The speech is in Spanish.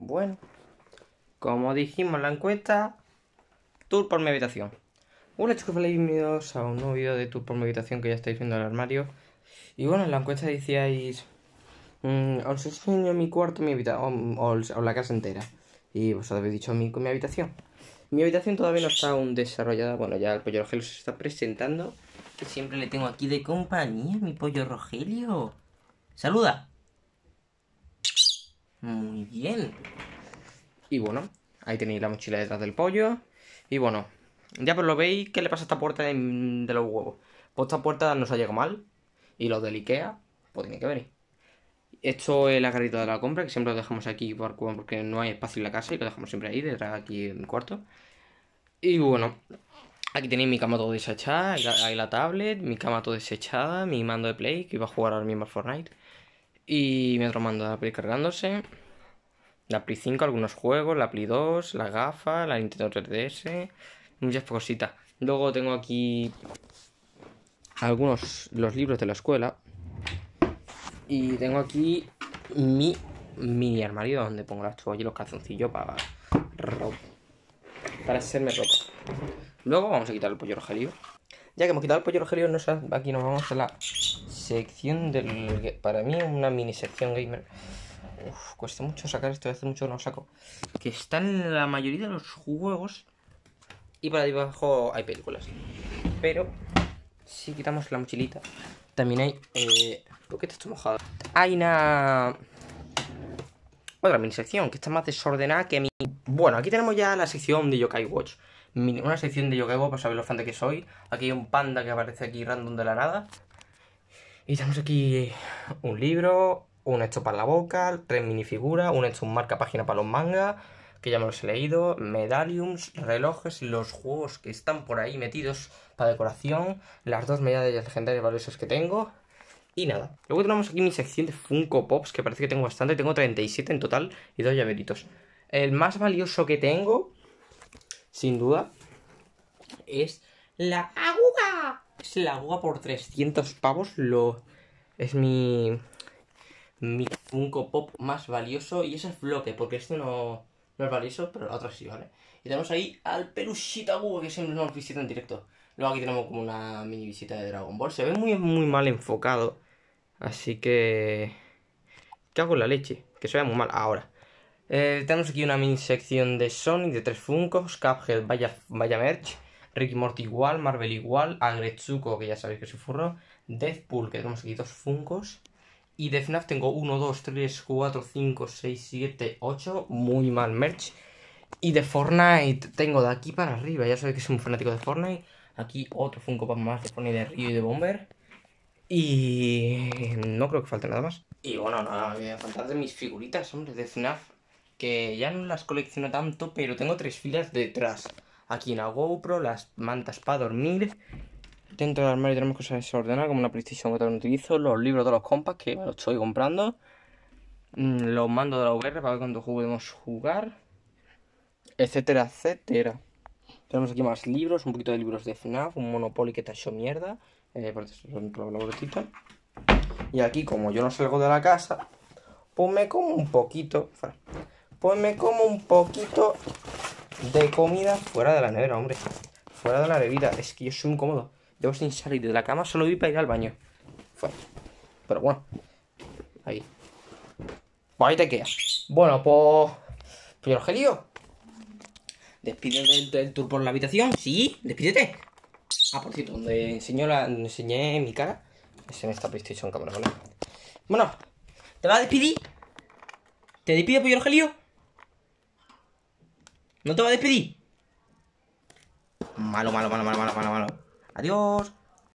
Bueno, como dijimos en la encuesta, tour por mi habitación. Hola chicos, bienvenidos a un nuevo vídeo de tour por mi habitación que ya estáis viendo en el armario. Y bueno, en la encuesta decíais, mm, os enseño mi cuarto, mi habitación, o, la casa entera. Y vosotros habéis dicho mi, mi habitación. Mi habitación todavía no está aún desarrollada. Bueno, ya el pollo Rogelio se está presentando. Que siempre le tengo aquí de compañía, mi pollo Rogelio. ¡Saluda! Muy bien. Y bueno, ahí tenéis la mochila detrás del pollo. Y bueno, ya pues lo veis, ¿qué le pasa a esta puerta de, los huevos? Pues esta puerta nos ha llegado mal. Y los del Ikea, pues tiene que venir. Esto es la carrita de la compra, que siempre lo dejamos aquí porque no hay espacio en la casa y lo dejamos siempre ahí, detrás aquí en el cuarto. Y bueno, aquí tenéis mi cama todo desechada, ahí la, tablet, mi cama todo desechada, mi mando de play, que iba a jugar ahora mismo al Fortnite. Y mi otro mando de la Play cargándose. La Play 5, algunos juegos, la Play 2, la gafa, la Nintendo 3DS, muchas cositas. Luego tengo aquí algunos los libros de la escuela. Y tengo aquí mi mini armario donde pongo las toallas y los calzoncillos para Para hacerme ropa. Luego vamos a quitar el pollo rojalío. Ya que hemos quitado el pollo rogerio, aquí nos vamos a la sección del... Para mí una mini sección gamer. Uf, cuesta mucho sacar esto, hace mucho que no saco. Que está en la mayoría de los juegos. Y para debajo hay películas. Pero si quitamos la mochilita, también hay... Eh... ¿Por qué te estoy mojado? Hay una... Otra mini sección que está más desordenada que mi... Bueno, aquí tenemos ya la sección de Yokai Watch una sección de yo para saber lo fan de que soy. Aquí hay un panda que aparece aquí random de la nada. Y tenemos aquí un libro, un hecho para la boca, tres minifiguras, un hecho un marca página para los manga que ya me los he leído, medalliums, relojes, los juegos que están por ahí metidos para decoración, las dos medallas legendarias valiosas que tengo. Y nada, luego tenemos aquí mi sección de Funko Pops, que parece que tengo bastante, tengo 37 en total y dos llaveritos. El más valioso que tengo sin duda, es la aguja. Es la aguja por 300 pavos. Lo, es mi, mi Funko Pop más valioso. Y ese es bloque, porque este no, es valioso, pero la otra sí, ¿vale? Y tenemos ahí al peluchito aguja que siempre nos visita en directo. Luego aquí tenemos como una mini visita de Dragon Ball. Se ve muy, muy mal enfocado. Así que... ¿Qué hago la leche? Que se vea muy mal ahora. Eh, tenemos aquí una mini sección de Sonic de tres Funkos, Cuphead, vaya, vaya merch, Ricky Morty igual, Marvel igual, Agretsuko, que ya sabéis que es su furro, Deathpool, que tenemos aquí dos Funkos, y de FNAF tengo 1, 2, 3, 4, 5, 6, 7, 8, muy mal merch. Y de Fortnite tengo de aquí para arriba, ya sabéis que soy un fanático de Fortnite. Aquí otro Funko para más de Fortnite de Río y de Bomber. Y no creo que falte nada más. Y bueno, nada, me voy a faltar de mis figuritas, hombre, de FNAF que ya no las colecciono tanto, pero tengo tres filas detrás. Aquí en la GoPro, las mantas para dormir. Dentro del armario tenemos cosas desordenadas, como una PlayStation que también utilizo, los libros de los compas que me los estoy comprando, mm, los mando de la VR para ver cuándo podemos jugar, etcétera, etcétera. Tenemos aquí más libros, un poquito de libros de FNAF, un Monopoly que te hecho mierda, eh, por la Y aquí, como yo no salgo de la casa, pues me como un poquito. Pues me como un poquito de comida fuera de la nevera, hombre. Fuera de la bebida. Es que yo soy incómodo. Debo sin salir de la cama, solo vi para ir al baño. Fue. Pero bueno. Ahí. Pues ahí te quedas. Bueno, pues. Pues Rogelio. Despídete del, tour por la habitación. Sí, despídete. Ah, por cierto, donde enseñó la, donde enseñé mi cara. Es en esta PlayStation cámara, ¿vale? Bueno, ¿te vas a despedir? ¿Te despido, Pollo pues Rogelio? No te va a despedir. Malo, malo, malo, malo, malo, malo, malo. Adiós.